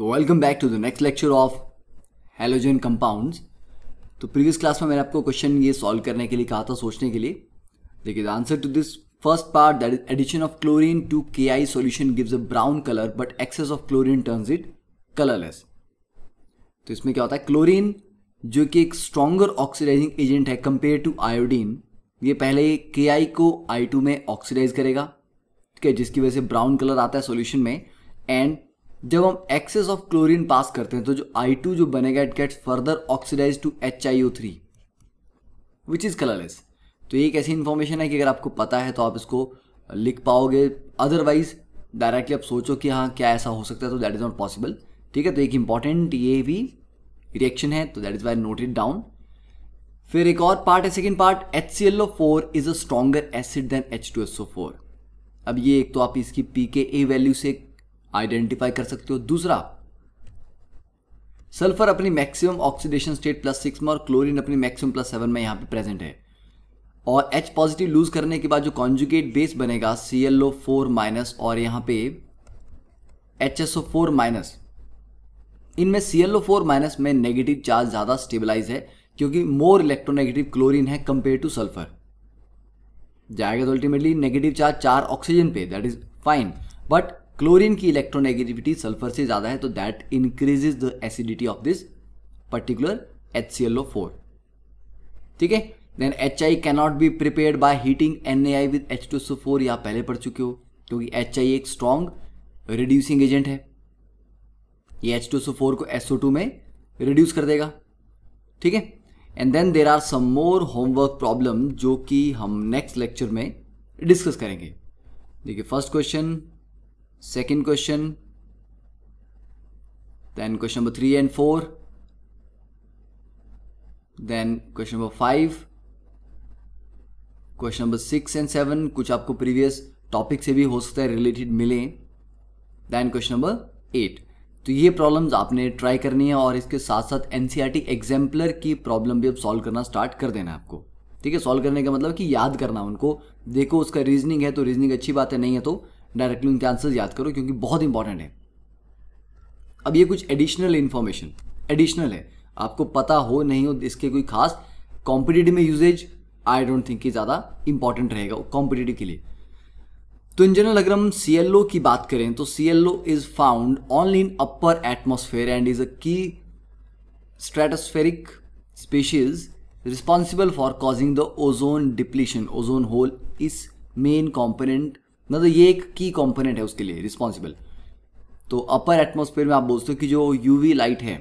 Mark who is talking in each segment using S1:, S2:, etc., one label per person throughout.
S1: So welcome back to the next lecture of halogen compounds तो previous class में मैंने आपको क्वेश्चन ये सॉल्व करने के लिए कहा था सोचने के लिए देखिए the answer to this first part that is addition of chlorine to K I solution gives a brown colour but excess of chlorine turns it colourless तो इसमें क्या होता है क्लोरीन जो कि एक स्ट्रॉगर ऑक्सीडाइजिंग एजेंट है कंपेयर टू आयोडीन ये पहले के आई को आई टू में ऑक्सीडाइज करेगा ठीक है जिसकी वजह से ब्राउन कलर आता है सोल्यूशन में एंड जब हम एक्सेस ऑफ क्लोरीन पास करते हैं तो जो आई टू जो बनेगा it gets further oxidise to H I O three which is colourless तो ये एक ऐसी इन्फॉर्मेशन है कि अगर आपको पता है तो आप इसको लिख पाओगे अदरवाइज डायरेक्टली आप सोचो कि हाँ क्या ऐसा हो सकता है तो दैट इज़ नॉट पॉसिबल ठीक है तो एक इंपॉर्टेंट ये भी रिएक्शन है तो that is why note it down फिर एक और पार्ट है second part H C L O four is a stronger acid than H two S O four अब ये एक तो आप इसकी पी के ए वैल्यू से आइडेंटिफाई कर सकते हो दूसरा सल्फर अपनी maximum oxidation state plus six में और क्लोरीन अपनी मैक्सिमम प्लस सेवन में यहां पे प्रेजेंट है और एच पॉजिटिव लूज करने के बाद जो कॉन्जुगेट बेस बनेगा C L O four minus और यहां पे H S O four minus इनमें C L O four minus में नेगेटिव चार्ज ज़्यादा स्टेबलाइज है क्योंकि मोर इलेक्ट्रोनेगेटिव क्लोरीन है कंपेयर टू सल्फर जाएगा तो अल्टीमेटली नेगेटिव चार्ज चार ऑक्सीजन पे that is fine but chlorine की इलेक्ट्रोनेगेटिविटी सल्फर से ज़्यादा है तो that increases the acidity of this particular H C L O four ठीक है then H I cannot be prepare by heating N A I with H two S O four या पहले पढ़ चुके हो क्योंकि एच आई एक स्ट्रॉन्ग रिड्यूसिंग एजेंट है ये एच टू सो फोर को एस ओ टू में रिड्यूस कर देगा ठीक है and then there are some more homework problem जो कि हम नेक्स्ट लेक्चर में डिस्कस करेंगे देखिए first question second question then question number three and four then question number five question number six and seven कुछ आपको प्रीवियस टॉपिक से भी हो सकता है रिलेटेड मिले देन क्वेश्चन नंबर एट तो ये प्रॉब्लम्स आपने ट्राई करनी है और इसके साथ साथ एनसीआरटी एग्जाम्पलर की प्रॉब्लम भी अब सॉल्व करना स्टार्ट कर देना आपको ठीक है सॉल्व करने का मतलब कि याद करना उनको देखो उसका रीजनिंग है तो रीजनिंग अच्छी बात है नहीं है तो डायरेक्टली उनके आंसर्स याद करो क्योंकि बहुत इंपॉर्टेंट है अब ये कुछ एडिशनल इन्फॉर्मेशन एडिशनल है आपको पता हो नहीं हो इसके कोई खास कॉम्पिटेटिव में यूजेज आई डोंट थिंक ज़्यादा इंपॉर्टेंट रहेगा कॉम्पिटेटिव के लिए तो इन जनरल अगर हम सी की बात करें तो C is found only in upper atmosphere and is a key stratospheric species responsible for causing the ozone depletion ozone hole is main component मतलब ये एक की कॉम्पोनेंट है उसके लिए रिस्पॉन्सिबल तो अपर एटमोसफेयर में आप बोलते हो कि जो यूवी लाइट है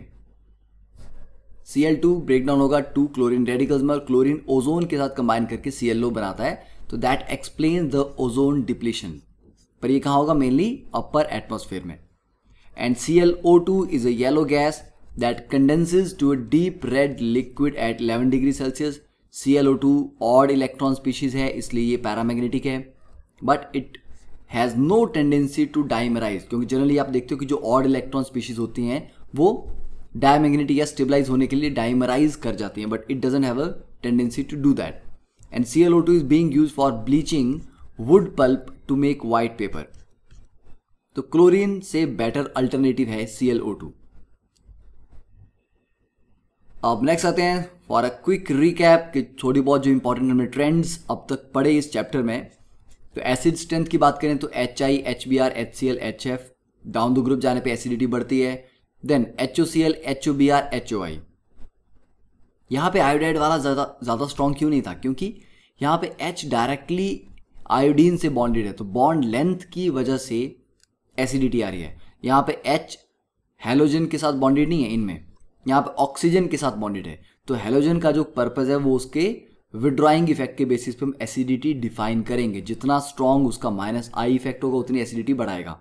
S1: C L two break down होगा टू क्लोरिन रेडिकल्स में क्लोरिन ओजोन के साथ कंबाइन करके सी एल ओ बनाता है तो that explain the ozone depletion पर ये कहाँ होगा मेनली अपर एटमोसफेयर में and C L O two is a yellow gas that condenses to a deep red liquid at eleven degree Celsius C L O two odd electron species है इसलिए ये paramagnetic है but it has no tendency to dimerise क्योंकि generally आप देखते हो कि जो ऑड इलेक्ट्रॉन स्पीशीज होती हैं वो डायमैग्नेटिक या स्टेबलाइज होने के लिए डाइमराइज कर जाती हैं but it doesn't have a tendency to do that and C L O two is being use for bleaching wood pulp to make white paper तो क्लोरीन से बेटर अल्टरनेटिव है सी एल ओ टू अब next आते हैं for a quick recap कि थोड़ी बहुत जो इंपॉर्टेंट हमने ट्रेंड्स अब तक पड़े इस चैप्टर में तो एसिड स्ट्रेंथ की बात करें तो H I H B R H C L H F down the group जाने पे एसिडिटी बढ़ती है then H O C L H O B R H O I यहाँ पे आयोडाइड वाला ज़्यादा ज़्यादा स्ट्रॉन्ग क्यों नहीं था क्योंकि यहाँ पे एच डायरेक्टली आयोडीन से बॉन्डेड है तो बॉन्ड लेंथ की वजह से एसिडिटी आ रही है यहाँ पे एच हेलोजन के साथ बॉन्डेड नहीं है इनमें यहाँ पे ऑक्सीजन के साथ बॉन्डेड है तो हेलोजन का जो पर्पज़ है वो उसके विड्रॉइंग इफेक्ट के बेसिस पे हम एसिडिटी डिफाइन करेंगे जितना स्ट्रॉन्ग उसका माइनस आई इफेक्ट होगा उतनी एसिडिटी बढ़ाएगा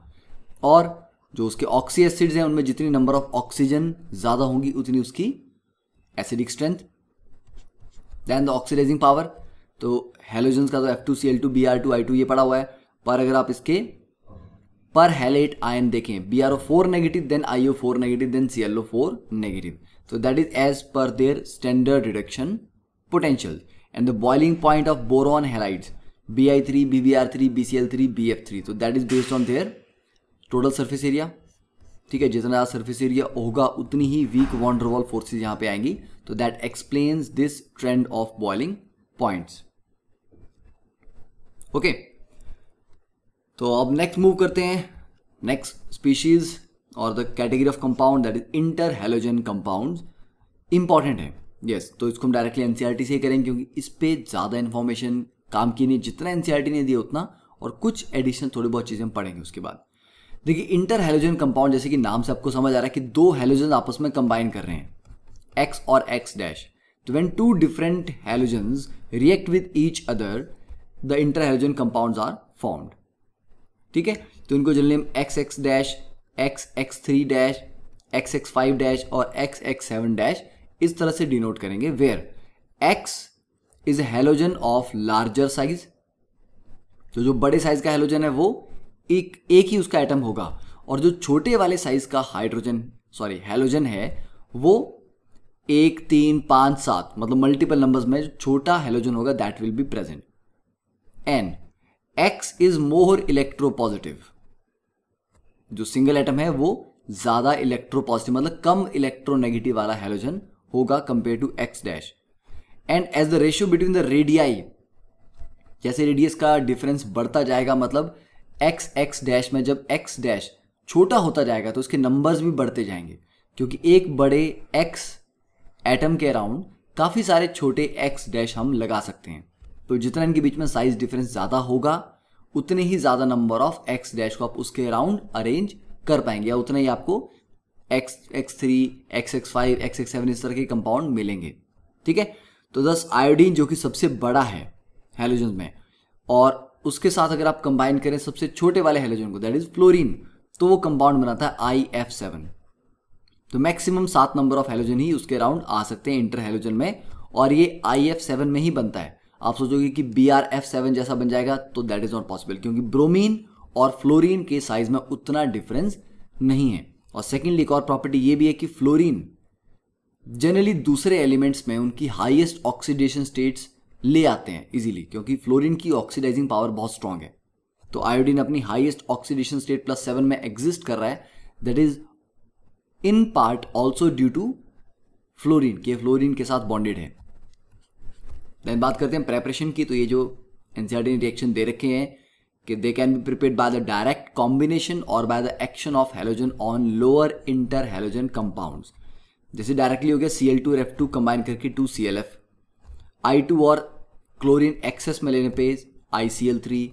S1: और जो उसके ऑक्सी एसिड्स हैं उनमें जितनी नंबर ऑफ ऑक्सीजन ज़्यादा होंगी उतनी उसकी acidic strength then the oxidising power तो हेलोजन का तो F two C L two B R two I two ये पड़ा हुआ है पर अगर आप इसके पर हेलेट आयन देखें B R O four negative then I O four negative then C L O four negative तो that is as per their standard reduction potential the boiling point of and the boiling three of boron halides three B F three तो that is based on their total surface area ठीक है जितना surface area होगा उतनी ही week वॉन्ड्रोवल forces यहाँ पे आएंगी तो that explains this trend of boiling points okay तो अब नेक्स्ट मूव करते हैं नेक्स्ट स्पीशीज और the category of compound that is interhalogen compound important है यस yes, तो इसको हम डायरेक्टली एनसीईआरटी से ही करेंगे क्योंकि इस पर ज़्यादा इन्फॉर्मेशन काम की नहीं जितना एनसीईआरटी ने दिया उतना और कुछ एडिशनल थोड़ी बहुत चीज़ें हम पढ़ेंगे उसके बाद देखिए इंटर हेलोजन कंपाउंड जैसे कि नाम से आपको समझ आ रहा है कि दो हेलोजन आपस में कंबाइन कर रहे हैं एक्स और एक्स डैश तो when two different halogen react with each other the interhalogen compound are formed ठीक है तो इनको जनरली हम X X dash X X three dash X X five dash और एक्स एक्स सेवन डैश इस तरह से डिनोट करेंगे where X is halogen of larger size तो जो बड़े साइज का हेलोजन है वो एक एक ही उसका एटम होगा और जो छोटे वाले साइज का हाइड्रोजन सॉरी हेलोजन है वो एक तीन पांच सात मतलब मल्टीपल नंबर्स में जो छोटा हेलोजन होगा that will be present and X is more electropositive जो सिंगल एटम है वो ज़्यादा इलेक्ट्रोपॉजिटिव मतलब कम इलेक्ट्रोनेगेटिव वाला हेलोजन होगा compare to X dash and as the ratio between the radii जैसे रेडियस का डिफरेंस बढ़ता जाएगा मतलब एक्स एक्स डैश में जब एक्स डैश छोटा होता जाएगा तो उसके नंबर्स भी बढ़ते जाएंगे क्योंकि एक बड़े एक्स एटम के अराउंड काफ़ी सारे छोटे एक्स डैश हम लगा सकते हैं तो जितना इनके बीच में साइज डिफरेंस ज़्यादा होगा उतने ही ज़्यादा नंबर ऑफ एक्स डैश को आप उसके अराउंड अरेंज कर पाएंगे या उतना ही आपको X X three X X five X X seven इस तरह के कंपाउंड मिलेंगे ठीक है तो दस आयोडीन जो कि सबसे बड़ा है हेलोजन में और उसके साथ अगर आप कंबाइन करें सबसे छोटे वाले हेलोजन को दैट इज फ्लोरिन तो वो कंपाउंड बनाता है आई एफ सेवन तो मैक्सिमम सात नंबर ऑफ हेलोजन ही उसके अराउंड आ सकते हैं इंटर हेलोजन में और ये आई एफ सेवन में ही बनता है आप सोचोगे कि बी आर एफ सेवन जैसा बन जाएगा तो दैट इज नॉट पॉसिबल क्योंकि ब्रोमीन और फ्लोरीन के साइज में उतना डिफरेंस नहीं है और सेकेंडली एक और प्रॉपर्टी ये भी है कि फ्लोरीन जनरली दूसरे एलिमेंट्स में उनकी हाइएस्ट ऑक्सीडेशन स्टेट्स ले आते हैं इजीली क्योंकि फ्लोरीन की ऑक्सीडाइजिंग पावर बहुत स्ट्रांग है तो आयोडीन अपनी highest oxidation state plus seven में एग्जिस्ट कर रहा है that is in part also due to fluorine के फ्लोरीन के साथ बॉन्डेड है देन बात करते हैं प्रेपरेशन की तो ये जो एनसीआरटी रिएक्शन दे रखे हैं they can be prepare by the direct combination और by the action of halogen on lower interhalogen compound जैसे डायरेक्टली हो गया सी एल टू और एफ टू कंबाइन करके two C L F I two और chlorine excess में लेने पे I C L three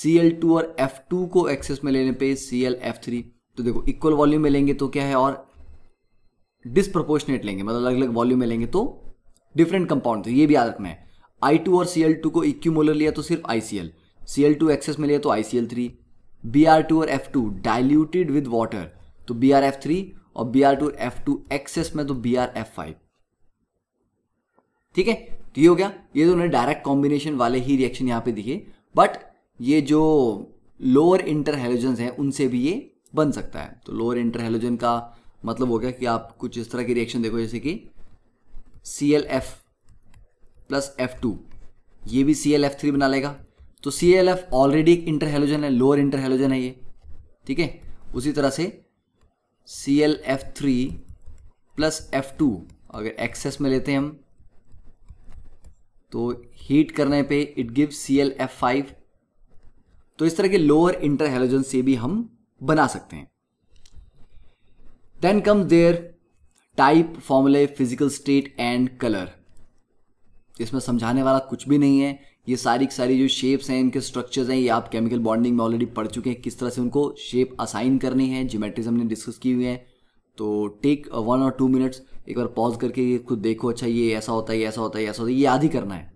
S1: C L two और एफ टू को एक्सेस में लेने पे सी एल एफ थ्री तो देखो इक्वल वॉल्यूम में लेंगे तो क्या है और डिसप्रोपोर्शनेट लेंगे मतलब अलग अलग वॉल्यूम में लेंगे तो डिफरेंट कंपाउंड तो ये भी याद रखना है आई टू और सी एल टू को इक्यूमोलर लिया तो सिर्फ I C L C L two excess में लिया तो I C L three B R two और F two diluted with water तो बी आर एफ थ्री और B R two F two excess में तो बी आर एफ फाइव ठीक है तो ये हो गया ये तो उन्होंने डायरेक्ट कॉम्बिनेशन वाले ही रिएक्शन यहां पे दिखे बट ये जो लोअर इंटर हेलोजन है उनसे भी ये बन सकता है तो लोअर इंटर हेलोजन का मतलब हो गया कि आप कुछ इस तरह की रिएक्शन देखो जैसे कि C L F plus F two ये भी सी एल एफ थ्री बना लेगा तो सी एल एफ ऑलरेडी एक इंटर हेलोजन है लोअर इंटर हेलोजन है ये ठीक है उसी तरह से C L F three plus F two अगर एक्सेस में लेते हैं हम तो हीट करने पे it give C L F five तो इस तरह के लोअर इंटर हेलोजन से भी हम बना सकते हैं देन कम देयर टाइप फॉर्मूले फिजिकल स्टेट एंड कलर इसमें समझाने वाला कुछ भी नहीं है ये सारी सारी जो शेप्स हैं इनके स्ट्रक्चर्स हैं ये आप केमिकल बॉन्डिंग में ऑलरेडी पढ़ चुके हैं किस तरह से उनको शेप असाइन करनी है जोमेट्रीज हमने डिस्कस की हुई है तो टेक वन और टू मिनट्स एक बार पॉज करके ये खुद देखो अच्छा ये ऐसा होता है ऐसा होता है ऐसा होता है ये याद ही करना है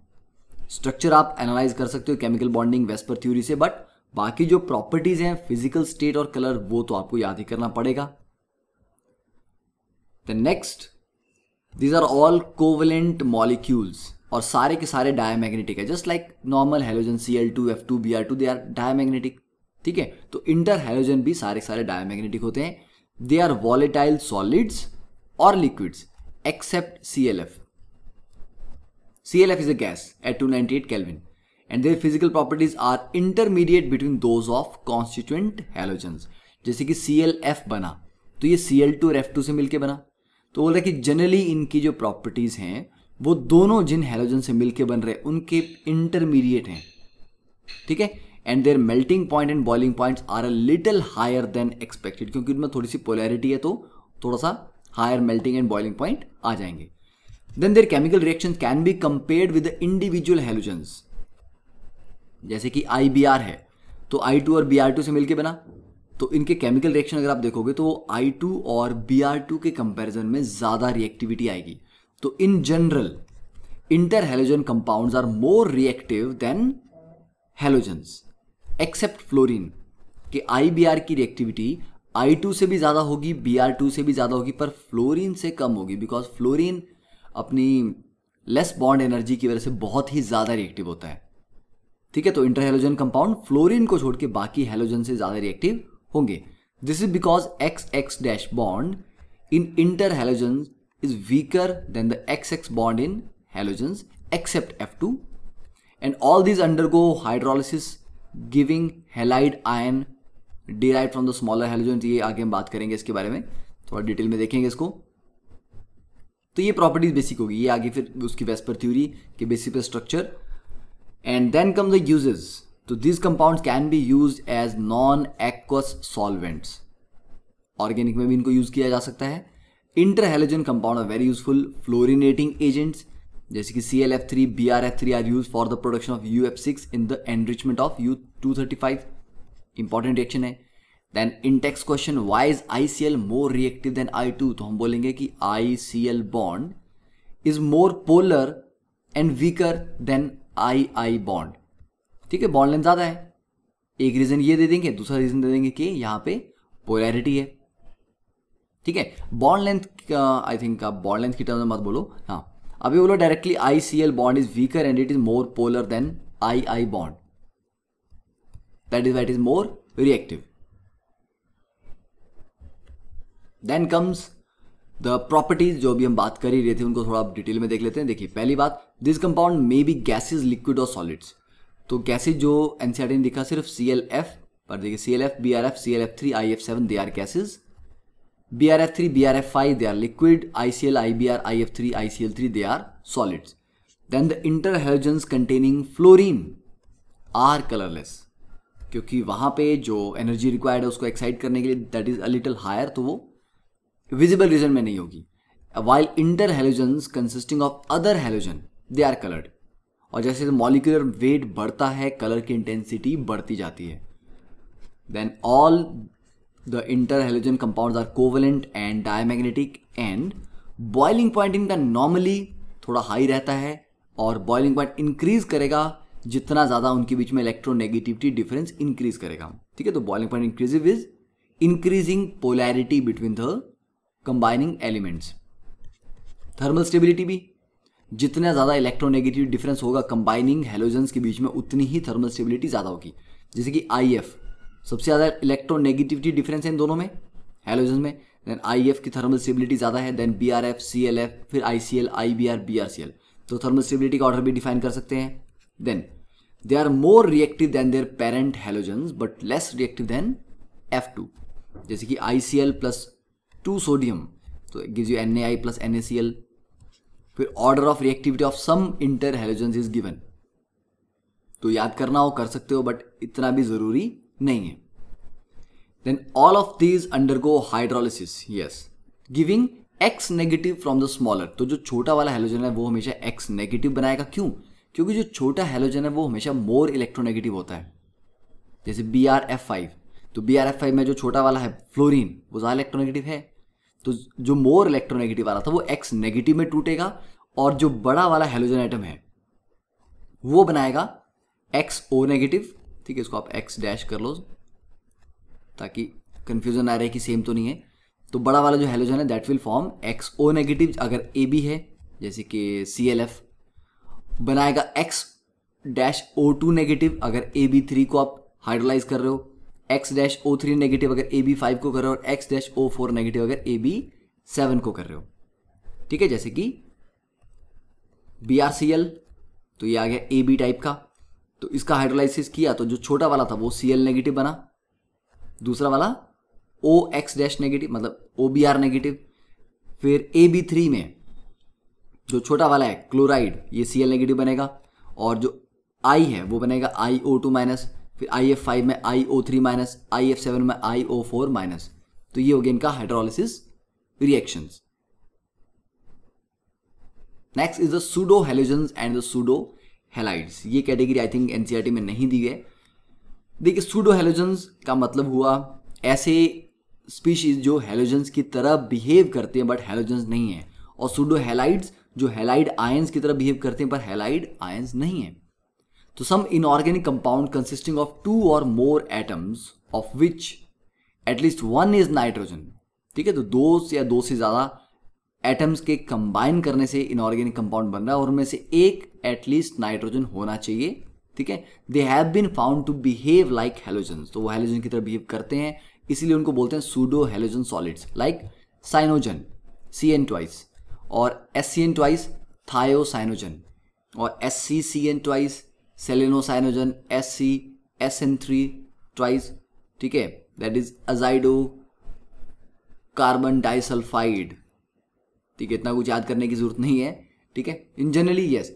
S1: स्ट्रक्चर आप एनालाइज कर सकते हो केमिकल बॉन्डिंग वेस्पर थ्योरी से बट बाकी जो प्रॉपर्टीज हैं फिजिकल स्टेट और कलर वो तो आपको याद ही करना पड़ेगा the next these are all covalent molecules और सारे के सारे डायमैग्नेटिक है just like normal halogen C L two F two B R two they are diamagnetic ठीक है तो इंटर हेलोजन भी सारे सारे डायमैग्नेटिक होते हैं दे आर वॉलेटाइल सॉलिड्स और liquids except C L F C L F is a gas at two ninety eight kelvin and their physical properties are intermediate between those of constituent halogen जैसे कि C L F बना तो ये C L two और F two से मिलकर बना तो बोल रहे है कि जनरली इनकी जो प्रॉपर्टीज हैं वो दोनों जिन हेलोजन से मिलके बन रहे उनके इंटरमीडिएट हैं ठीक है and their melting point and boiling point are a little higher than expected क्योंकि उनमें थोड़ी सी पोलैरिटी है तो थोड़ा सा higher melting and boiling point आ जाएंगे then their chemical reaction can be compared with the individual halogens जैसे कि आई बी आर है तो आई टू और बी आर टू से मिलकर बना तो इनके केमिकल रिएक्शन अगर आप देखोगे तो आई टू और बी आर टू के कंपेरिजन में ज़्यादा रिएक्टिविटी आएगी तो in general interhalogen compounds are more reactive than halogens except I B R की रिएक्टिविटी I2 से भी ज़्यादा होगी Br2 से भी ज़्यादा होगी पर फ्लोरीन से कम होगी बिकॉज फ्लोरीन अपनी लेस बॉन्ड एनर्जी की वजह से बहुत ही ज़्यादा रिएक्टिव होता है ठीक है तो इंटरहेलोजन कंपाउंड फ्लोरीन को छोड़ के बाकी हेलोजन से ज़्यादा रिएक्टिव होंगे this is because X X dash bond in halogen is weaker than the XX bond in halogens except F2 and all these undergo hydrolysis giving halide ion derived from the smaller halogens ये आगे हम बात करेंगे इसके बारे में थोड़ा detail में देखेंगे इसको तो ये प्रॉपर्टीज बेसिक होगी ये आगे फिर उसकी वेस्पर थ्योरी के बेसिक पे structure and then come the uses तो these compounds can be use as non aqueous solvents organic में भी इनको यूज किया जा सकता है interhalogen compound are very useful fluorinating agents जैसे कि C L F three B R F three are use for the production of U F six in the enrichment of U two thirty five important reaction है then in text question why is I C L more reactive than I two तो हम बोलेंगे कि I C L bond is more polar and weaker than I I bond ठीक है bond length ज़्यादा है एक रीज़न ये दे देंगे दूसरा रीज़न दे देंगे कि यहाँ पे पोलैरिटी है ठीक है बॉन्ड लेंथ आई थिंक आप बॉन्ड लेंथ की टर्म में मत बोलो हाँ अभी बोलो directly I C L bond is weaker and it is more polar than I I bond that is why is more reactive than comes the properties जो भी हम बात कर ही रहे थे उनको थोड़ा आप डिटेल में देख लेते हैं देखिए पहली बात this compound may be gases liquid और सॉलिड्स तो गैसेज जो एनसीआर ने लिखा सिर्फ सी एल एफ पर देखिए C L F B R F C L F three I F seven they are gases BRF3, BRF5 they are liquid, ICL, IBR, IF3, ICL3 they are solids. Then the interhalogens containing fluorine are colorless. क्योंकि वहां पे जो energy required है उसको excite करने के लिए that is a little higher तो वो विजिबल रीजन में नहीं होगी while interhalogen consisting of other halogen they are coloured और जैसे मॉलिकुलर वेट बढ़ता है कलर की इंटेंसिटी बढ़ती जाती है then all interhalogen compound are covalent and diamagnetic and boiling point इनका नॉर्मली थोड़ा हाई रहता है और बॉइलिंग पॉइंट इंक्रीज करेगा जितना ज़्यादा उनके बीच में इलेक्ट्रोनेगेटिविटी डिफरेंस इंक्रीज करेगा ठीक है तो boiling point increases is increasing polarity between the combining elements thermal stability भी जितना ज़्यादा इलेक्ट्रोनेगेटिव डिफरेंस होगा कंबाइनिंग हेलोजन्स के बीच में उतनी ही थर्मल स्टेबिलिटी ज़्यादा होगी जैसे कि आई एफ सबसे ज़्यादा इलेक्ट्रोनेगेटिविटी डिफरेंस है इन दोनों में हेलोजन में देन आई की थर्मल स्टेबिलिटी ज़्यादा है then B R F C L F फिर I C L I B R B R C L तो थर्मल स्टेबिलिटी का ऑर्डर भी डिफाइन कर सकते हैं then they are more reactive than their parent halogen but less reactive than F two जैसे कि I C L plus two sodium to give you N A I plus N A C L फिर order of reactivity of some interhalogen is given तो याद करना हो कर सकते हो बट इतना भी ज़रूरी नहीं है then all of these undergo hydrolysis yes giving X negative from the smaller तो जो छोटा वाला हेलोजन है वो हमेशा एक्स नेगेटिव बनाएगा क्यों क्योंकि जो छोटा हेलोजन है वो हमेशा मोर इलेक्ट्रोनेगेटिव होता है जैसे बी आर एफ फाइव तो बी आर एफ फाइव में जो छोटा वाला है फ्लोरिन वो ज़्यादा इलेक्ट्रोनेगेटिव है तो जो मोर इलेक्ट्रोनेगेटिव वाला था वो एक्स नेगेटिव में टूटेगा और जो बड़ा वाला हेलोजन आइटम है वो बनाएगा एक्स ओ नेगेटिव ठीक है इसको आप एक्स डैश कर लो ताकि कन्फ्यूजन रहा रहे कि सेम तो नहीं है तो बड़ा वाला जो हेलोजन है that will form X O negative अगर ए बी है जैसे कि सी एल एफ बनाएगा X dash O two negative अगर ए बी थ्री को आप हाइड्रोलाइज कर रहे हो X dash O three negative अगर ए बी फाइव को कर रहे हो और X dash O four negative अगर ए बी सेवन को कर रहे हो ठीक है जैसे कि बी आर सी एल तो ये आ गया ए बी टाइप का तो इसका हाइड्रोलाइसिस किया तो जो छोटा वाला था वो सी एल नेगेटिव बना दूसरा वाला ओ एक्स डैश नेगेटिव मतलब ओ बी आर नेगेटिव फिर ए बी थ्री में जो छोटा वाला है क्लोराइड ये सी एल नेगेटिव बनेगा और जो आई है वो बनेगा आई ओ टू माइनस फिर आई एफ फाइव में I O three minus I F seven में आई ओ फोर माइनस तो ये हो गया इनका hydrolysis reactions next is the pseudo halogen and the pseudo halides ये कैटेगरी आई थिंक एनसीईआरटी में नहीं दी है देखिए सूडो हेलोजन्स का मतलब हुआ ऐसे स्पीशीज जो हेलोजन्स की तरह बिहेव करते हैं बट हेलोजन्स नहीं है और सूडो हेलाइड्स जो हेलाइड आयंस की तरह बिहेव करते हैं पर हेलाइड आयंस नहीं है तो some inorganic compound consisting of two और more atoms of which at least one is nitrogen ठीक है तो दो या दो से ज़्यादा एटम्स के कंबाइन करने से इनऑर्गेनिक कंपाउंड बन रहा है और उनमें से एक एटलीस्ट नाइट्रोजन होना चाहिए ठीक है they have been found to behave like halogen तो वो हेलोजन की तरह बिहेव करते हैं इसीलिए उनको बोलते हैं pseudo halogen solids like cyanogen C N twice और S C N twice thiocyanogen और S C C N twice selenocyanogen S C S N three twice ठीक है that is azido carbon disulphide ठीक है इतना कुछ याद करने की जरूरत नहीं है ठीक है in generally yes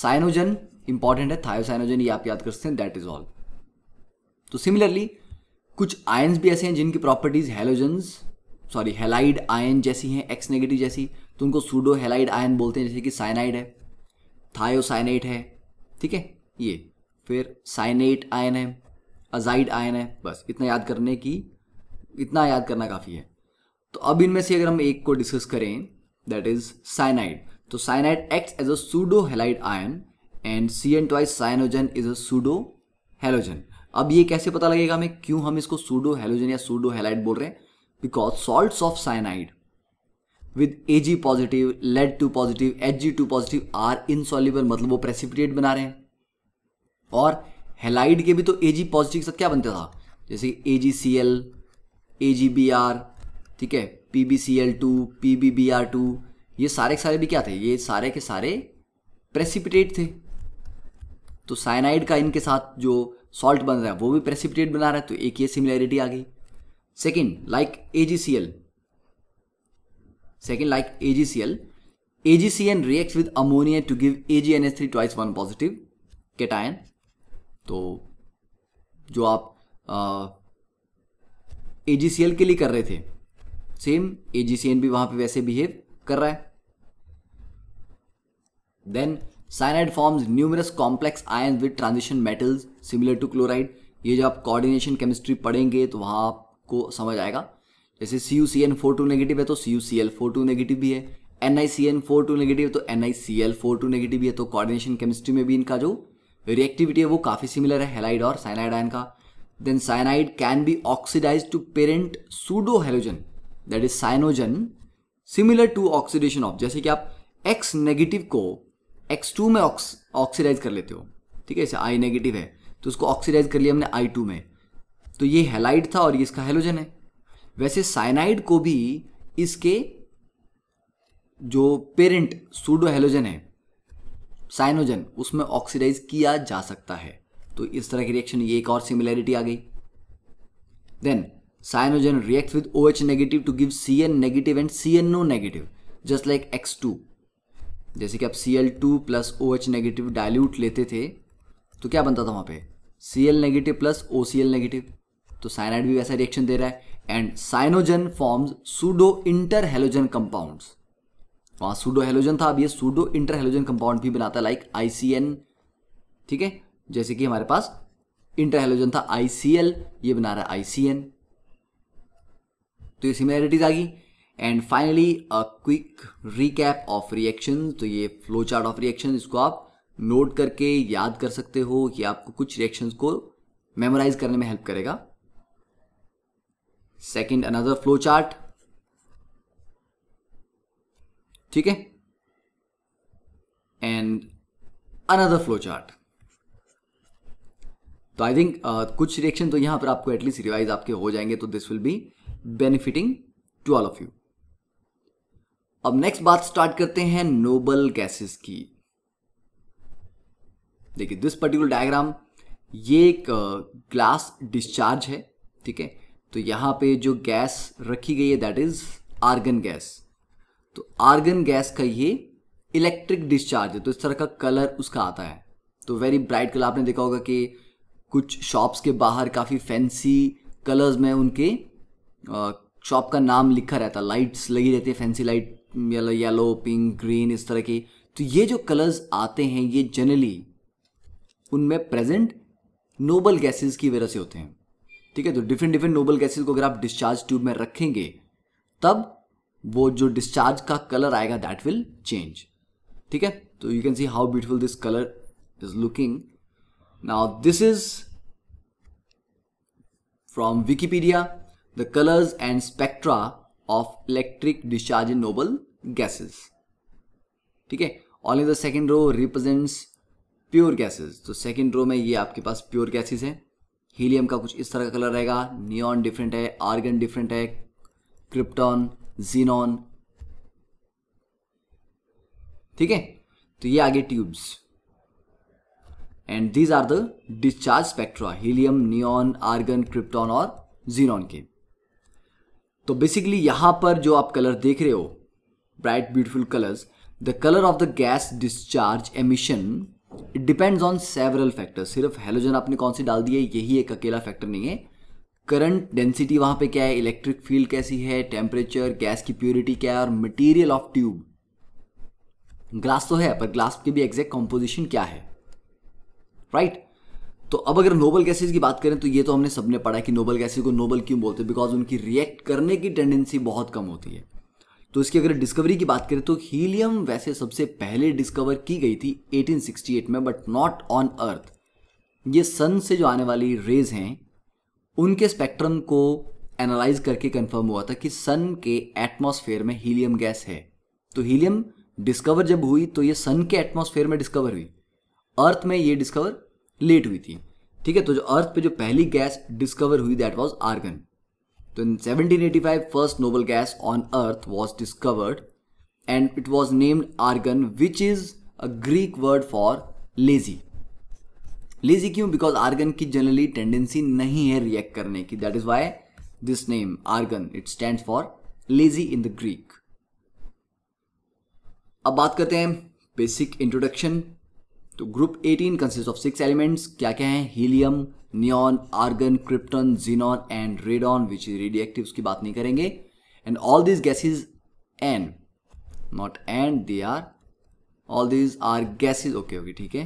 S1: cyanogen important है थायोसाइनोजन ये आप याद कर सकते हैं दैट इज ऑल तो सिमिलरली कुछ आयन्स भी ऐसे हैं जिनकी properties halogens sorry halide ion जैसी हैं एक्स नेगेटिव जैसी तो उनको सूडो हेलाइड आयन बोलते हैं जैसे कि साइनाइड है थायोसाइनेट है ठीक है ये फिर साइनेट आयन है अजाइड आयन है बस इतना याद करने की इतना याद करना काफ़ी है तो अब इनमें से अगर हम एक को डिस्कस करें that is cyanide. So cyanide acts as a pseudo halide ion and CN twice cyanogen is a pseudo halogen. अब ये कैसे पता लगेगा हमें क्यों हम इसको सूडो हेलोजन या सूडो हेलाइट बोल रहे हैं because salts of cyanide with A G positive lead two positive H G two positive are insoluble मतलब वो प्रेसिपिटेट बना रहे हैं और हेलाइड के भी तो ए जी पॉजिटिव के साथ क्या बनता था जैसे A G C L A G B R ठीक है P B C L two P B B R two ये सारे के सारे भी क्या थे ये सारे के सारे प्रेसिपिटेट थे तो साइनाइड का इनके साथ जो सॉल्ट बन रहा है वो भी प्रेसिपिटेट बना रहा है तो एक ये सिमिलैरिटी आ गई second like A G C L second like A G C L A G C N react with ammonia to give A G N S three twice one positive cation तो A G C L के लिए कर रहे थे same ए भी वहां पे वैसे बिहेव कर रहा है then cyanide forms numerous complex ion with transition metals similar to chloride ये जो आप कोऑर्डिनेशन केमिस्ट्री पढ़ेंगे तो वहां आपको समझ आएगा जैसे C U C N four two negative है तो C U C L four two negative भी है N I C N four two negative तो N I C L four two negative भी है तो कोऑर्डिनेशन केमिस्ट्री में भी इनका जो रिएक्टिविटी है वो काफ़ी सिमिलर है हेलाइड और साइनाइड आयन का then cyanide can be oxidise to parent pseudo halogen that is cyanogen similar to oxidation of जैसे कि आप एक्स नेगेटिव को एक्स टू में ऑक्सीडाइज कर लेते हो ठीक है जैसे आई नेगेटिव है तो उसको ऑक्सीडाइज कर लिया हमने आई टू में तो ये हेलाइड था और ये इसका हेलोजन है वैसे साइनाइड को भी इसके जो पेरेंट सूडो हेलोजन है साइनोजन उसमें ऑक्सीडाइज किया जा सकता है तो इस तरह की रिएक्शन ये एक और सिमिलैरिटी आ गई then Cyanogen reacts with OH negative to give CN negative and CNO negative, just like X2. जैसे कि आप Cl2 plus OH negative dilute लेते थे तो क्या बनता था वहाँ पे Cl negative plus OCl negative तो साइनाइड भी वैसा रिएक्शन दे रहा है and cyanogen forms pseudo interhalogen compounds वहाँ सूडो हेलोजन था अब ये सूडो इंटर हेलोजन कंपाउंड भी बनाता है लाइक आईसीएन ठीक है जैसे कि हमारे पास इंटर हेलोजन था आईसीएल ये बना रहा है आईसीएन तो ये सिमिलैरिटीज आ गई and finally a quick recap of reaction तो ये फ्लो चार्ट ऑफ रिएक्शन इसको आप नोट करके याद कर सकते हो कि आपको कुछ रिएक्शंस को मेमोराइज करने में हेल्प करेगा सेकंड अनदर फ्लो चार्ट ठीक है एंड अनदर फ्लो चार्ट तो आई थिंक uh, कुछ रिएक्शन तो यहां पर आपको एटलीस्ट रिवाइज आपके हो जाएंगे तो this will be benefiting to all of you अब नेक्स्ट बात स्टार्ट करते हैं नोबल गैसेस की देखिए दिस पर्टिकुलर डायग्राम ये एक ग्लास डिस्चार्ज है ठीक है तो यहां पे जो गैस रखी गई है दैट इज आर्गन गैस तो आर्गन गैस का ये इलेक्ट्रिक डिस्चार्ज है तो इस तरह का कलर उसका आता है तो वेरी ब्राइट कलर आपने देखा होगा कि कुछ शॉप्स के बाहर काफ़ी फैंसी कलर्स में उनके शॉप का नाम लिखा रहता लाइट्स लगी रहती है fancy light yellow yellow pink green इस तरह की तो ये जो कलर्स आते हैं ये जनरली उनमें प्रेजेंट नोबल गैसेस की वजह से होते हैं ठीक है तो डिफरेंट डिफरेंट नोबल गैसेस को अगर आप डिस्चार्ज ट्यूब में रखेंगे तब वो जो डिस्चार्ज का कलर आएगा दैट विल चेंज ठीक है तो you can see how beautiful this colour is looking now this is from Wikipedia colours and spectra of electric discharge in noble gases ठीक है only the second row represents pure gases तो second row में ये आपके पास pure gases हैं helium का कुछ इस तरह का कलर रहेगा नियॉन डिफरेंट है आर्गन डिफरेंट है क्रिप्टॉन जीनॉन ठीक है तो ये आगे tubes and these are the discharge spectra helium neon argon krypton और जीनॉन के तो बेसिकली यहां पर जो आप कलर देख रहे हो bright beautiful colours the colour of the gas discharge emission it depends on several factor सिर्फ हेलोजन आपने कौन सी डाल दी है यही एक अकेला फैक्टर नहीं है करंट डेंसिटी वहां पे क्या है इलेक्ट्रिक फील्ड कैसी है टेम्परेचर गैस की प्योरिटी क्या है और मटेरियल ऑफ ट्यूब ग्लास तो है पर ग्लास की भी एग्जैक्ट कॉम्पोजिशन क्या है राइट right? तो अब अगर नोबल गैसेज की बात करें तो ये तो हमने सबने पढ़ा कि नोबल गैसेज को नोबल क्यों बोलते हैं बिकॉज उनकी रिएक्ट करने की टेंडेंसी बहुत कम होती है तो इसकी अगर डिस्कवरी की बात करें तो हीलियम वैसे सबसे पहले डिस्कवर की गई थी 1868 में बट नॉट ऑन अर्थ ये सन से जो आने वाली रेज हैं उनके स्पेक्ट्रम को एनालाइज करके कंफर्म हुआ था कि सन के एटमॉस्फेयर में हीलियम गैस है तो हीलियम डिस्कवर जब हुई तो ये सन के एटमॉस्फेयर में डिस्कवर हुई अर्थ में ये डिस्कवर लेट हुई थी ठीक है तो जो अर्थ पे जो पहली गैस डिस्कवर हुई दैट वाज आर्गन तो in 1785 first noble gas on earth was discovered and it was named argon which is a Greek word for lazy lazy क्यों बिकॉज आर्गन की जनरली टेंडेंसी नहीं है रिएक्ट करने की that is why this name argon it stand for lazy in the Greek अब बात करते हैं बेसिक इंट्रोडक्शन तो group 18 consist of six elements क्या क्या हैं helium neon argon krypton xenon and radon which is radioactive उसकी बात नहीं करेंगे and all these gases an not and they are all these are gases okay okay ठीक है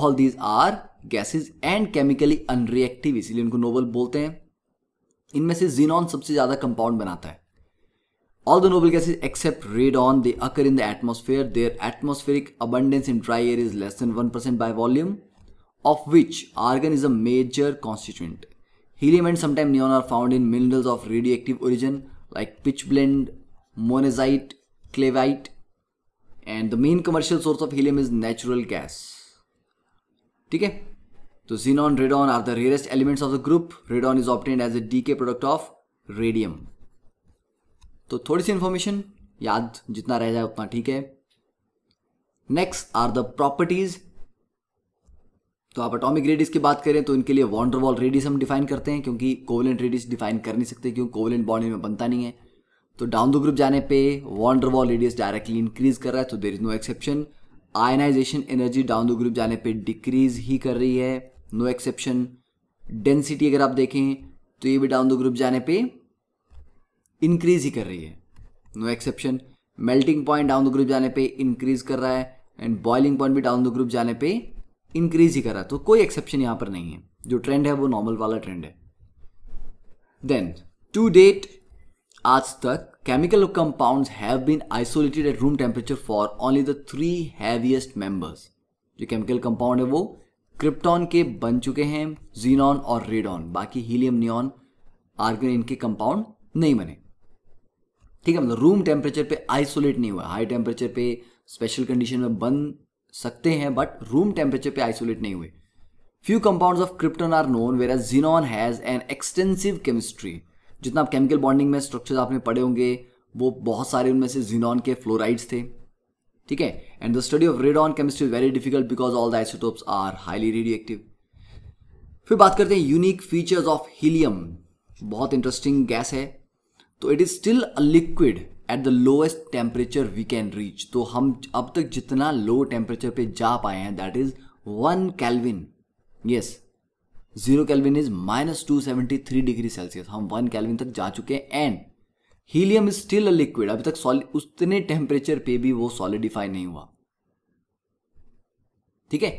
S1: all these are gases and chemically unreactive इसीलिए उनको Nobel बोलते हैं इनमें से जीनॉन सबसे ज़्यादा कंपाउंड बनाता है All the noble gases except radon, they occur in the atmosphere. Their atmospheric abundance in dry air is less than 1% by volume, of which argon is a major constituent. Helium and sometimes neon are found in minerals of radioactive origin like pitchblende, monazite, clavite. And the main commercial source of helium is natural gas. ठीक है तो xenon, radon are the rarest elements of the group. Radon is obtained as a decay product of radium. तो थोड़ी सी information याद जितना रह जाए उतना ठीक है नेक्स्ट आर द प्रॉपर्टीज तो आप अटोमिक रेडिस की बात करें तो इनके लिए वॉन्डरवॉल रेडिस हम डिफाइन करते हैं क्योंकि कोवलेंट रेडिस डिफाइन कर नहीं सकते क्योंकि कोवलेंट बॉडी में बनता नहीं है तो डाउन द ग्रुप जाने पे वॉन्डरवॉल रेडियस डायरेक्टली इंक्रीज कर रहा है तो there is no exception ionisation energy down the group जाने पे डिक्रीज ही कर रही है नो एक्सेप्शन डेंसिटी अगर आप देखें तो ये भी डाउन द ग्रुप जाने पे इंक्रीज ही कर रही है no exception melting point down the group जाने पे इंक्रीज कर रहा है एंड बॉइलिंग पॉइंट भी डाउन द ग्रुप जाने पे इंक्रीज ही कर रहा है तो कोई एक्सेप्शन यहां पर नहीं है जो ट्रेंड है वो नॉर्मल वाला ट्रेंड है देन टू डेट आज तक chemical compound have been isolated at room temperature for only the three heaviest members जो केमिकल कंपाउंड है वो क्रिप्टॉन के बन चुके हैं जीनॉन और रेडॉन बाकी हीलियम नियॉन आर्गन इनके कंपाउंड नहीं बने ठीक है मतलब रूम टेम्परेचर पे आइसोलेट नहीं हुआ हाई टेम्परेचर पे स्पेशल कंडीशन में बन सकते हैं बट रूम टेम्परेचर पे आइसोलेट नहीं हुए few compounds of krypton are known whereas xenon has an extensive chemistry जितना आप केमिकल बॉन्डिंग में स्ट्रक्चर आपने पढ़े होंगे वो बहुत सारे उनमें से जीनॉन के फ्लोराइड्स थे ठीक है and the study of radon chemistry very difficult because all the isotopes are highly radioactive फिर बात करते हैं यूनिक फीचर्स ऑफ हीलियम बहुत इंटरेस्टिंग गैस है तो it is still a liquid at the lowest temperature we can reach तो हम अब तक जितना लो टेम्परेचर पे जा पाए हैं that is one kelvin yes zero kelvin is minus two seventy three degree Celsius हम वन कैलविन तक जा चुके हैं and helium is still a liquid अभी तक सॉलिड उतने टेम्परेचर पे भी वो सॉलिडिफाई नहीं हुआ ठीक है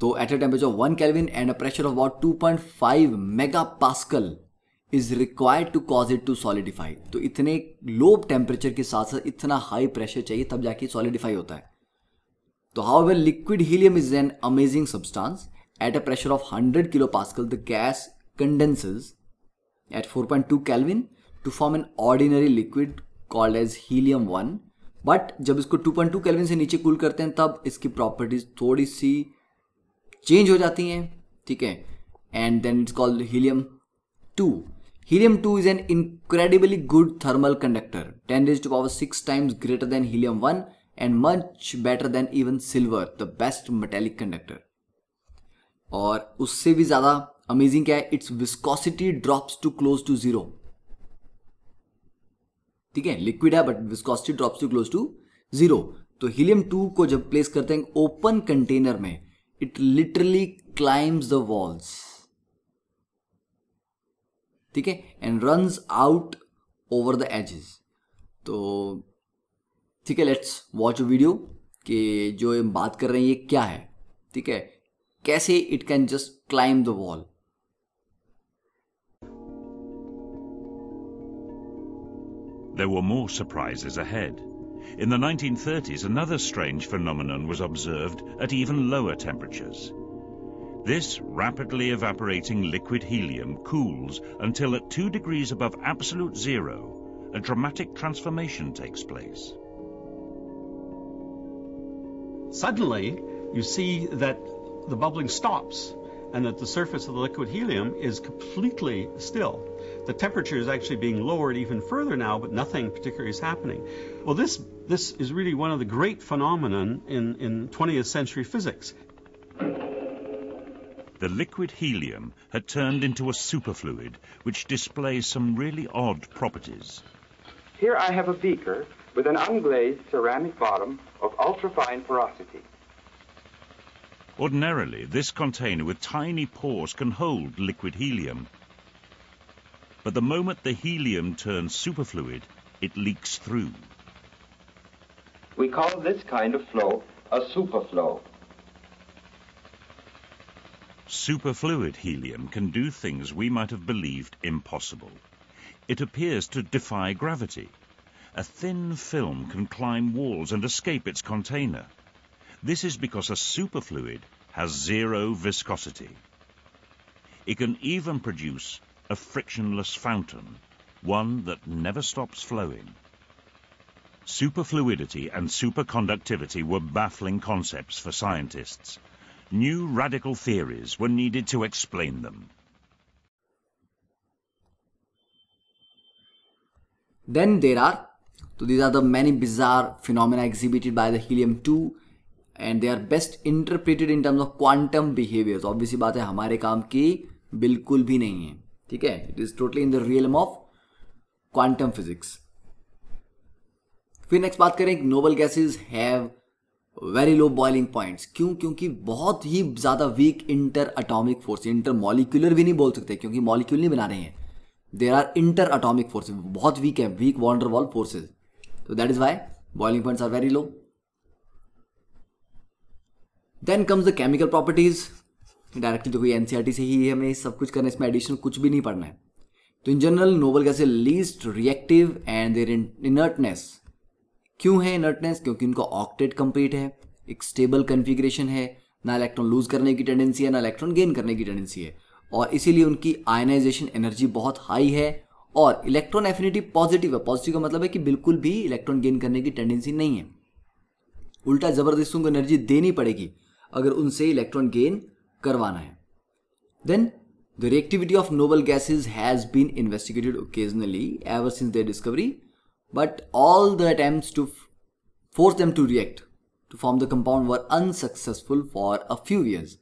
S1: तो at a temperature one kelvin and a pressure of about two point five mega pascal is required to cause it to solidify तो इतने लो टेम्परेचर के साथ साथ इतना हाई प्रेशर चाहिए तब जाके सॉलिडिफाई होता है तो how well liquid helium is an amazing substance at a pressure of hundred kilo pascal the gas four point two kelvin to form an ordinary liquid called as helium one but जब इसको two point two kelvin से नीचे cool करते हैं तब इसकी properties थोड़ी सी change हो जाती हैं ठीक है and then it's called helium two helium two is an incredibly good thermal conductor ten raise to power six times greater than helium one and much better than even silver the best metallic conductor और उससे भी ज्यादा amazing क्या है it's viscosity drops to close to zero ठीक है liquid है but viscosity drops to close to zero तो हीलियम टू को जब प्लेस करते हैं ओपन कंटेनर में it literally climbs the walls ठीक है and runs out over the edges तो ठीक है लेट्स वॉच वीडियो कि जो हम बात कर रहे हैं ये क्या है ठीक है कैसे it can just climb the wall
S2: There were more surprises ahead. In the 1930s, another strange phenomenon was observed at even lower temperatures. This rapidly evaporating liquid helium cools until at 2 degrees above absolute zero, a dramatic transformation takes place. Suddenly, you see that the bubbling stops and that the surface of the liquid helium is completely still. The temperature is actually being lowered even further now, but nothing particularly is happening. Well, this, this is really one of the great phenomenon in, in 20th century physics. The liquid helium had turned into a superfluid, which displays some really odd properties. Here I have a beaker with an unglazed ceramic bottom of ultrafine porosity. Ordinarily, this container with tiny pores can hold liquid helium. But the moment the helium turns superfluid, it leaks through. We call this kind of flow a superflow. Superfluid helium can do things we might have believed impossible. It appears to defy gravity. A thin film can climb walls and escape its container. This is because a superfluid has zero viscosity. It can even produce a frictionless fountain, one that never stops flowing. Superfluidity and superconductivity were baffling concepts for scientists, new radical theories were needed to explain them.
S1: Then there are, so these are the many bizarre phenomena exhibited by the helium-2 and they are best interpreted in terms of quantum behaviors. Obviously, baat hai, humare kaam ki bilkul bhi nahi hai. Theek hai? It is totally in the realm of quantum physics. Phir next baat karein, noble gases have very low boiling points क्यों क्योंकि बहुत ही ज़्यादा weak inter atomic force inter molecular भी नहीं बोल सकते क्योंकि मॉलिक्यूल नहीं बना रहे हैं there are inter atomic force बहुत वीक है वीक वॉन्डर वॉल फोर्सेज तो that is why boiling points are very low then comes the chemical properties directly तो कोई एनसीआरटी से ही हमें सब कुछ करना है इसमें एडिशनल कुछ भी नहीं पढ़ना है तो in general noble gas least reactive and their inertness क्यों है इनर्टनेस क्योंकि उनका ऑक्टेट कंप्लीट है एक स्टेबल कन्फिग्रेशन है ना इलेक्ट्रॉन लूज करने की टेंडेंसी है ना इलेक्ट्रॉन गेन करने की टेंडेंसी है और इसीलिए उनकी आयनाइजेशन एनर्जी बहुत हाई है और इलेक्ट्रॉन एफिनिटी पॉजिटिव है पॉजिटिव का मतलब है कि बिल्कुल भी इलेक्ट्रॉन गेन करने की टेंडेंसी नहीं है उल्टा जबरदस्त उनको एनर्जी देनी पड़ेगी अगर उनसे इलेक्ट्रॉन गेन करवाना है then the reactivity of noble gases has been investigated occasionally ever since their discovery but all the attempts to force them to react to form the compound were unsuccessful for a few years.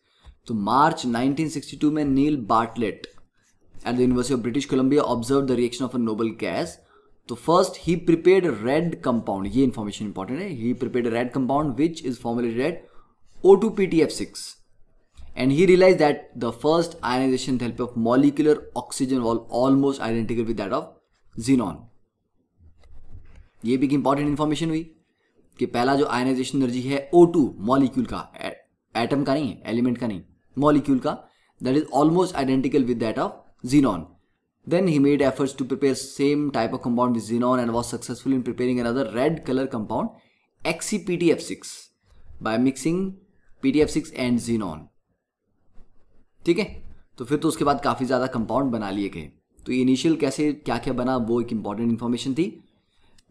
S1: So March 1962 Neil Bartlett at the University of British Columbia observed the reaction of a noble gas. So first he prepared a red compound. ये information important है. Eh? He prepared a red compound which is formulated at O2PTF6. And he realized that the first ionization therapy of molecular oxygen was almost identical with that of xenon. ये भी एक important information हुई कि पहला जो ionisation energy है O two molecule का atom का नहीं है एलिमेंट का नहीं मॉलिक्यूल का that is almost identical with that of xenon. Then he made efforts to prepare same type of compound with red colour compound X E P T F six by mixing P T F six and xenon ठीक है तो फिर तो उसके बाद काफ़ी ज़्यादा compound बना लिए गए तो इनिशियल कैसे क्या क्या बना वो एक इंपॉर्टेंट इन्फॉर्मेशन थी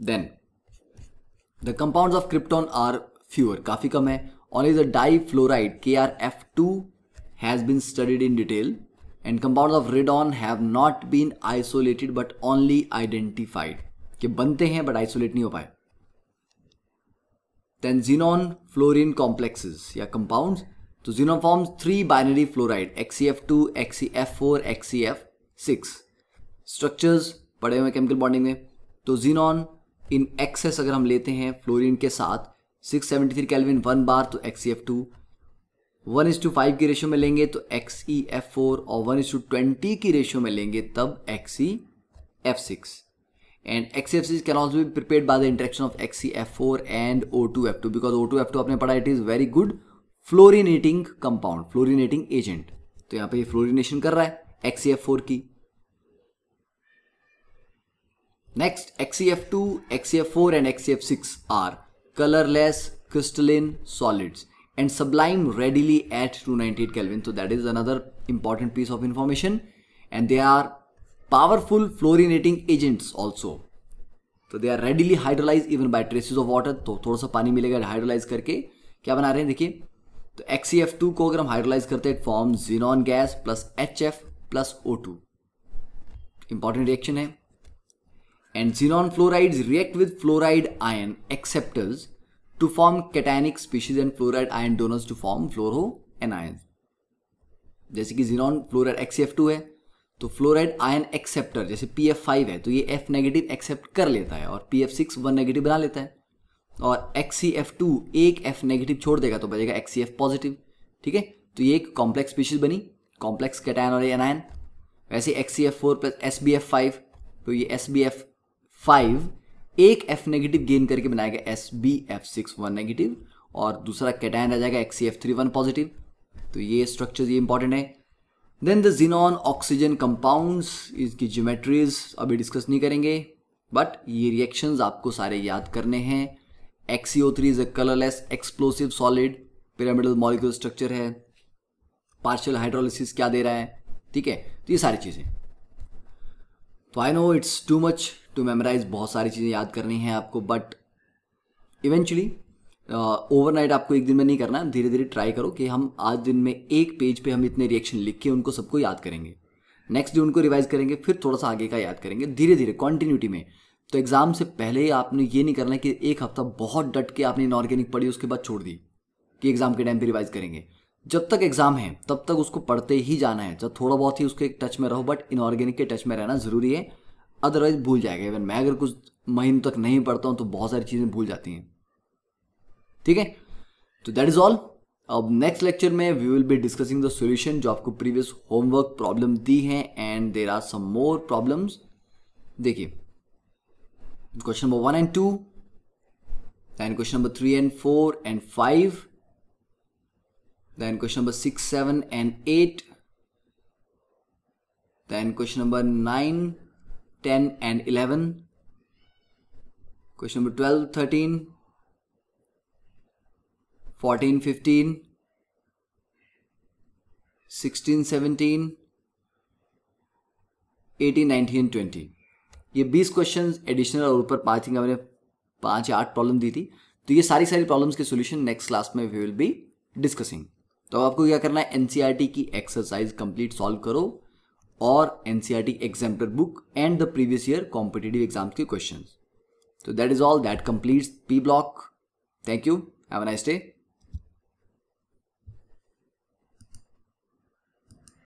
S1: then the compound of krypton are fewer काफी कम है और is a di fluoride K R F two has been studied in detail and compound of radon have not been isolated but only identified के बनते हैं but isolate नहीं हो पाए देन जीनोन फ्लोरिन कॉम्प्लेक्सेस या कंपाउंड तो xenon form three binary fluoride X E F two X E F four X E F six structures पड़े हुए केमिकल बॉन्डिंग में तो जीनॉन इन एक्सेस अगर हम लेते हैं फ्लोरीन के साथ 673 seventy three kelvin one bar तो X E F two one is to five की रेशियो में लेंगे तो एक्स ई एफ फोर और वन इज टू ट्वेंटी की रेशियो में लेंगे तब X E F six and X F six can also be prepare by the interaction of X E F four and O two F two because O two F two आपने पढ़ा it is very good fluorinating compound fluorinating agent तो यहाँ पे ये fluorination कर रहा है X E F four की Next, XEF2, XEF4 and XEF6 are colorless crystalline solids and sublime readily at 298 Kelvin. So that is another important piece of information and they are powerful fluorinating agents also. So they are readily hydrolyzed even by traces of water. So thoda sa pani milega hydrolyze karke. Kya bana rahe hain So XEF2 ko agar hum hydrolyze karte it xenon gas plus HF plus O2. Important reaction hai. and xenon fluorides react with fluoride ion acceptors to form cationic species and fluoride ion donors to form fluoroanions. जैसे कि xenon fluoride X E F two है तो fluoride ion acceptor जैसे P F five है तो ये F negative accept कर लेता है और P F six one negative बना लेता है और एक्स सी एफ टू एक एफ नेगेटिव छोड़ देगा तो बचेगा एक्स सी एफ पॉजिटिव ठीक है तो ये एक कॉम्प्लेक्स स्पीशीज बनी कॉम्प्लेक्स कैटायन और एनायन वैसे X C F four plus S B F five तो ये एस बी एफ फाइव एक एफ नेगेटिव गेन करके बनाया गया S B F six one negative और दूसरा कैटाइन रह जाएगा X E F three one positive तो ये स्ट्रक्चर ये इंपॉर्टेंट है then the xenon oxygen compounds इसकी ज्योमेट्रीज अभी डिस्कस नहीं करेंगे बट ये रिएक्शंस आपको सारे याद करने हैं X E O three is a colourless explosive solid pyramidal molecule structure है पार्शियल हाइड्रोलिसिस क्या दे रहा है ठीक है तो ये सारी चीज़ें तो I know it's too much to memorise बहुत सारी चीज़ें याद करनी है आपको बट इवेंचुअली ओवरनाइट आपको एक दिन में नहीं करना है धीरे धीरे ट्राई करो कि हम आज दिन में एक पेज पे हम इतने रिएक्शन लिख के उनको सबको याद करेंगे नेक्स्ट डे उनको रिवाइज करेंगे फिर थोड़ा सा आगे का याद करेंगे धीरे धीरे कॉन्टिन्यूटी में तो एग्ज़ाम से पहले आपने ये नहीं करना कि एक हफ्ता बहुत डट के आपने इनऑर्गेनिक पढ़ी उसके बाद छोड़ दी कि एग्ज़ाम के टाइम पर रिवाइज करेंगे जब तक एग्ज़ाम है तब तक उसको पढ़ते ही जाना है जब थोड़ा बहुत ही उसके टच में रहो बट इनऑर्गेनिक के टच में रहना ज़रूरी है अदरवाइज भूल जाएगा इवन मैं अगर कुछ महीने तक नहीं पढ़ता हूँ तो बहुत सारी चीज़ें भूल जाती हैं ठीक है तो दैट इज़ ऑल अब नेक्स्ट लेक्चर में we will be discussing the solution जो आपको प्रीवियस होमवर्क प्रॉब्लम दी है and there are some more problems देखिए question number one and two then question number three and four and five then question number six seven and eight then question number nine ten and eleven question number twelve thirteen fourteen fifteen sixteen seventeen eighteen nineteen twenty ये बीस question additional और ऊपर पाँच थी हमने पाँच आठ problem दी थी तो ये सारी सारी प्रॉब्लम्स के सोल्यूशन नेक्स्ट क्लास में वी विल बी डिस्कसिंग तो आपको क्या करना है एनसीईआरटी e की एक्सरसाइज कंप्लीट सॉल्व करो or NCRT exemplar book and the previous year competitive exams questions. So that is all that completes P block. Thank you. Have a nice day.